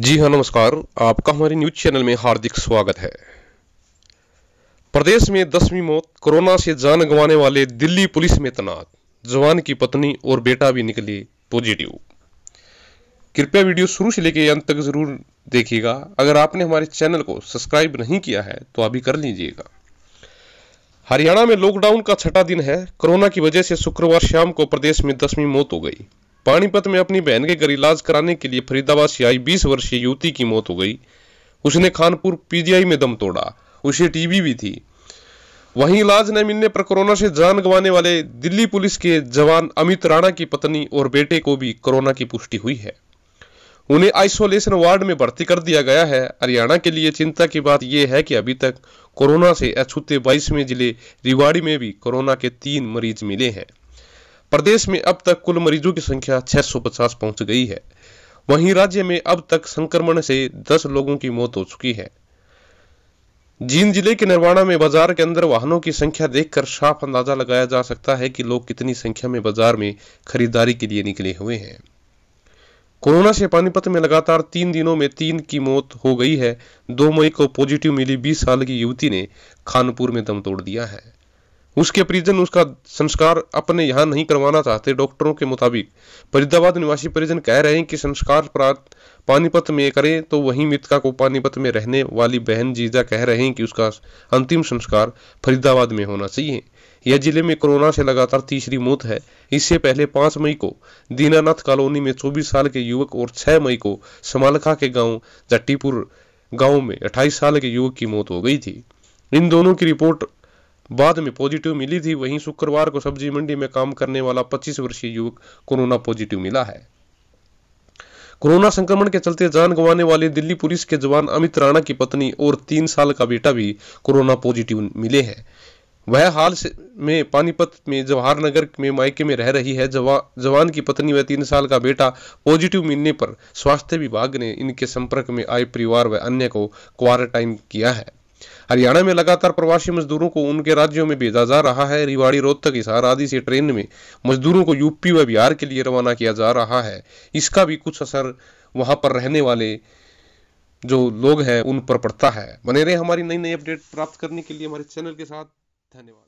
जी हाँ नमस्कार आपका हमारे न्यूज चैनल में हार्दिक स्वागत है प्रदेश में दसवीं मौत कोरोना से जान गंवाने वाले दिल्ली पुलिस में तैनात जवान की पत्नी और बेटा भी निकले पॉजिटिव कृपया वीडियो शुरू से लेकर अंत तक जरूर देखिएगा अगर आपने हमारे चैनल को सब्सक्राइब नहीं किया है तो अभी कर लीजिएगा हरियाणा में लॉकडाउन का छठा दिन है कोरोना की वजह से शुक्रवार शाम को प्रदेश में दसवीं मौत हो गई पानीपत में अपनी बहन के घर इलाज कराने के लिए फरीदाबाद से आई बीस वर्षीय युवती की मौत हो गई उसने खानपुर पीजीआई में दम तोड़ा उसे टीबी भी थी वहीं इलाज न मिलने पर कोरोना से जान गंवाने वाले दिल्ली पुलिस के जवान अमित राणा की पत्नी और बेटे को भी कोरोना की पुष्टि हुई है उन्हें आइसोलेशन वार्ड में भर्ती कर दिया गया है हरियाणा के लिए चिंता की बात यह है कि अभी तक कोरोना से अछूते बाईसवें जिले रिवाड़ी में भी कोरोना के तीन मरीज मिले हैं प्रदेश में अब तक कुल मरीजों की संख्या 650 पहुंच गई है वहीं राज्य में अब तक संक्रमण से 10 लोगों की मौत हो चुकी है जींद जिले के निर्वाणा में बाजार के अंदर वाहनों की संख्या देखकर साफ अंदाजा लगाया जा सकता है कि लोग कितनी संख्या में बाजार में खरीदारी के लिए निकले हुए हैं कोरोना से पानीपत में लगातार तीन दिनों में तीन की मौत हो गई है दो मई को पॉजिटिव मिली 20 साल की युवती ने खानपुर में दम तोड़ दिया है उसके परिजन उसका संस्कार अपने यहाँ नहीं करवाना चाहते डॉक्टरों के मुताबिक फरीदाबाद निवासी परिजन कह रहे हैं कि संस्कार प्राप्त पानीपत में करें तो वहीं मृतका को पानीपत में रहने वाली बहन जीजा कह रहे हैं कि उसका अंतिम संस्कार फरीदाबाद में होना चाहिए यह जिले में कोरोना से लगातार तीसरी मौत है इससे पहले पाँच मई को दीनानाथ कॉलोनी में चौबीस साल के युवक और छह मई को समालखा के गाँव जट्टीपुर गाँव में अट्ठाईस साल के युवक की मौत हो गई थी इन दोनों की रिपोर्ट बाद में पॉजिटिव मिली थी वहीं शुक्रवार को सब्जी मंडी में काम करने वाला 25 वर्षीय युवक कोरोना पॉजिटिव मिला है कोरोना संक्रमण के चलते जान गंवाने वाले दिल्ली पुलिस के जवान अमित राणा की पत्नी और तीन साल का बेटा भी कोरोना पॉजिटिव मिले हैं वह हाल में पानीपत में जवाहर नगर में मायके में रह रही है जवा, जवान की पत्नी व तीन साल का बेटा पॉजिटिव मिलने पर स्वास्थ्य विभाग ने इनके संपर्क में आए परिवार व अन्य को क्वारंटाइन किया है हरियाणा में लगातार प्रवासी मजदूरों को उनके राज्यों में भेजा जा रहा है रिवाड़ी रोहतक हिसार आदि से ट्रेन में मजदूरों को यूपी व बिहार के लिए रवाना किया जा रहा है इसका भी कुछ असर वहां पर रहने वाले जो लोग हैं उन पर पड़ता है बने रहे हमारी नई नई अपडेट प्राप्त करने के लिए हमारे चैनल के साथ धन्यवाद